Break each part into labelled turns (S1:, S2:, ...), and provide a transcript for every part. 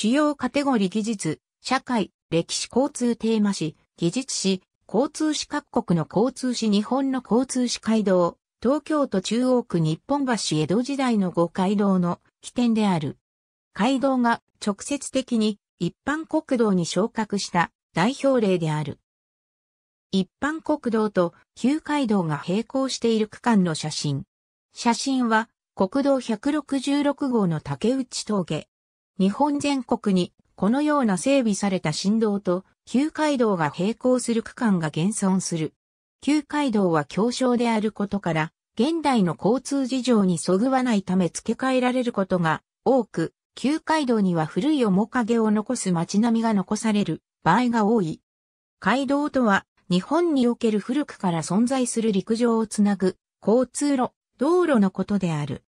S1: 主要カテゴリ技術、社会、歴史交通テーマ誌、技術誌、交通誌各国の交通誌日本の交通誌街道、東京都中央区日本橋江戸時代の五街道の起点である。街道が直接的に一般国道に昇格した代表例である。一般国道と旧街道が並行している区間の写真。写真は国道166号の竹内峠、日本全国にこのような整備された振動と旧街道が並行する区間が現存する。旧街道は狭小であることから、現代の交通事情にそぐわないため付け替えられることが多く、旧街道には古い面影を残す街並みが残される場合が多い。街道とは、日本における古くから存在する陸上をつなぐ交通路、道路のことである。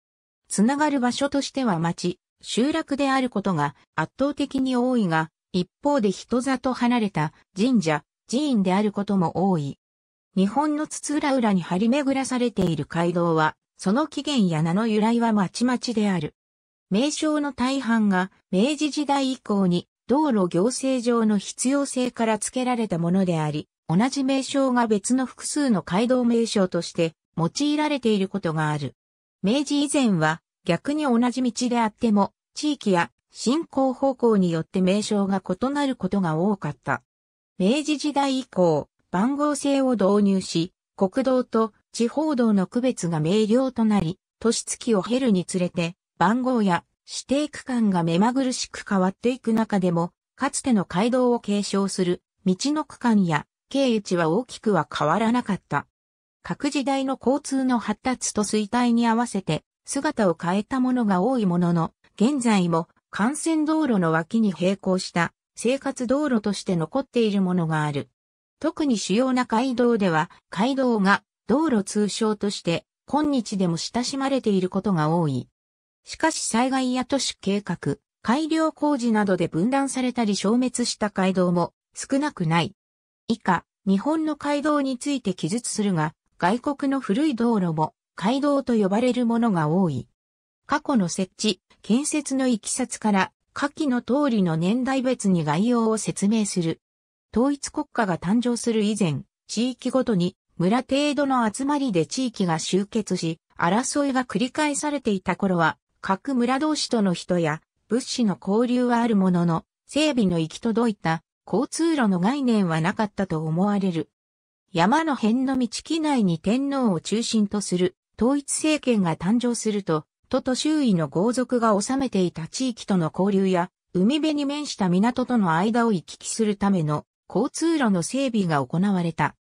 S1: つながる場所としては街、集落であることが圧倒的に多いが、一方で人里離れた神社、寺院であることも多い。日本の筒浦浦に張り巡らされている街道は、その起源や名の由来はまちまちである。名称の大半が明治時代以降に道路行政上の必要性から付けられたものであり、同じ名称が別の複数の街道名称として用いられていることがある。明治以前は逆に同じ道であっても、地域や進行方向によって名称が異なることが多かった。明治時代以降、番号制を導入し、国道と地方道の区別が明瞭となり、年月を経るにつれて、番号や指定区間が目まぐるしく変わっていく中でも、かつての街道を継承する道の区間や経地は大きくは変わらなかった。各時代の交通の発達と衰退に合わせて姿を変えたものが多いものの、現在も幹線道路の脇に並行した生活道路として残っているものがある。特に主要な街道では、街道が道路通称として今日でも親しまれていることが多い。しかし災害や都市計画、改良工事などで分断されたり消滅した街道も少なくない。以下、日本の街道について記述するが、外国の古い道路も街道と呼ばれるものが多い。過去の設置、建設のいきさつから、下記の通りの年代別に概要を説明する。統一国家が誕生する以前、地域ごとに村程度の集まりで地域が集結し、争いが繰り返されていた頃は、各村同士との人や物資の交流はあるものの、整備の行き届いた交通路の概念はなかったと思われる。山の辺の道機内に天皇を中心とする統一政権が誕生すると、都と周囲の豪族が治めていた地域との交流や、海辺に面した港との間を行き来するための交通路の整備が行われた。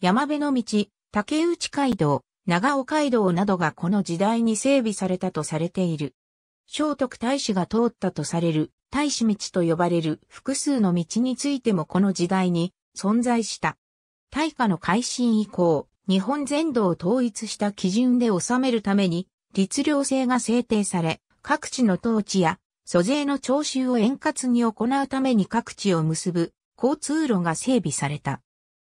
S1: 山辺の道、竹内街道、長尾街道などがこの時代に整備されたとされている。聖徳太子が通ったとされる太子道と呼ばれる複数の道についてもこの時代に存在した。大化の改新以降、日本全土を統一した基準で収めるために、律令制が制定され、各地の統治や、租税の徴収を円滑に行うために各地を結ぶ交通路が整備された。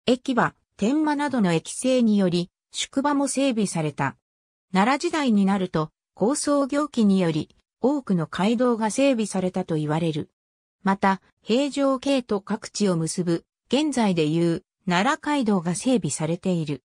S1: 駅は、天馬などの駅制により、宿場も整備された。奈良時代になると、高層行基により、多くの街道が整備されたと言われる。また、平城系と各地を結ぶ、現在でいう、奈良街道が整備されている。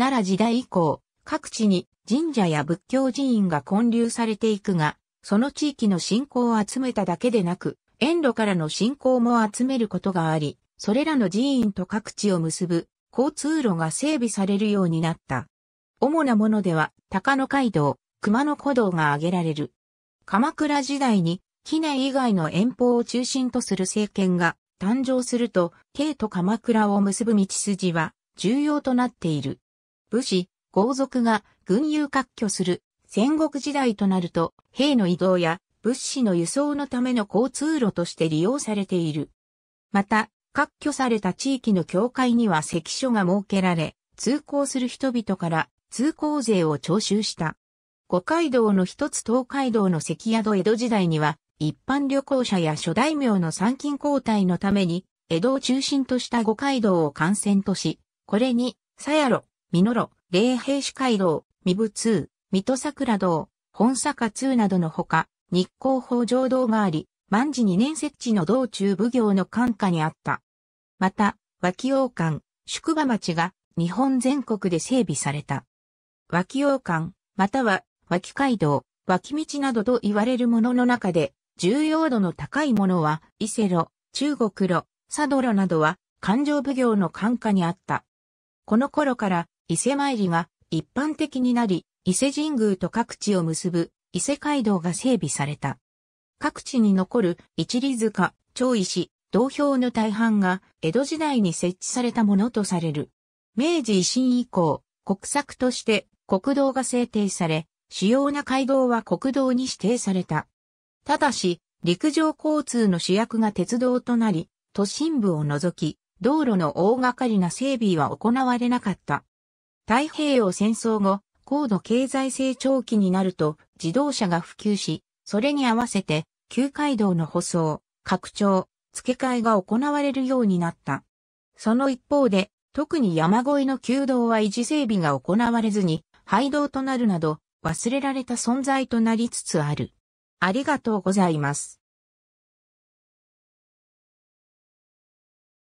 S1: 奈良時代以降、各地に神社や仏教寺院が建立されていくが、その地域の信仰を集めただけでなく、遠路からの信仰も集めることがあり、それらの寺院と各地を結ぶ交通路が整備されるようになった。主なものでは、高野街道、熊野古道が挙げられる。鎌倉時代に、機内以外の遠方を中心とする政権が誕生すると、京と鎌倉を結ぶ道筋は重要となっている。武士、豪族が軍友割拠する戦国時代となると、兵の移動や物資の輸送のための交通路として利用されている。また、割拠された地域の境界には関所が設けられ、通行する人々から通行税を徴収した。五街道の一つ東海道の関宿江戸時代には、一般旅行者や諸大名の参勤交代のために、江戸を中心とした五街道を幹線とし、これに、さやろ、ミノロ、霊兵士街道、ミブ通、水戸桜道、本坂2などのほか、日光法上道があり、万事二年設置の道中奉行の管下にあった。また、脇王館、宿場町が日本全国で整備された。脇王館、または脇街道、脇道などと言われるものの中で、重要度の高いものは、伊勢路、中国路、佐渡路などは、環状奉行の管下にあった。この頃から、伊勢参りが一般的になり、伊勢神宮と各地を結ぶ伊勢街道が整備された。各地に残る一里塚、長石、道標の大半が江戸時代に設置されたものとされる。明治維新以降、国策として国道が制定され、主要な街道は国道に指定された。ただし、陸上交通の主役が鉄道となり、都心部を除き、道路の大掛かりな整備は行われなかった。太平洋戦争後、高度経済成長期になると自動車が普及し、それに合わせて、旧街道の舗装、拡張、付け替えが行われるようになった。その一方で、特に山越えの旧道は維持整備が行われずに、廃道となるなど、忘れられた存在となりつつある。ありがとうございます。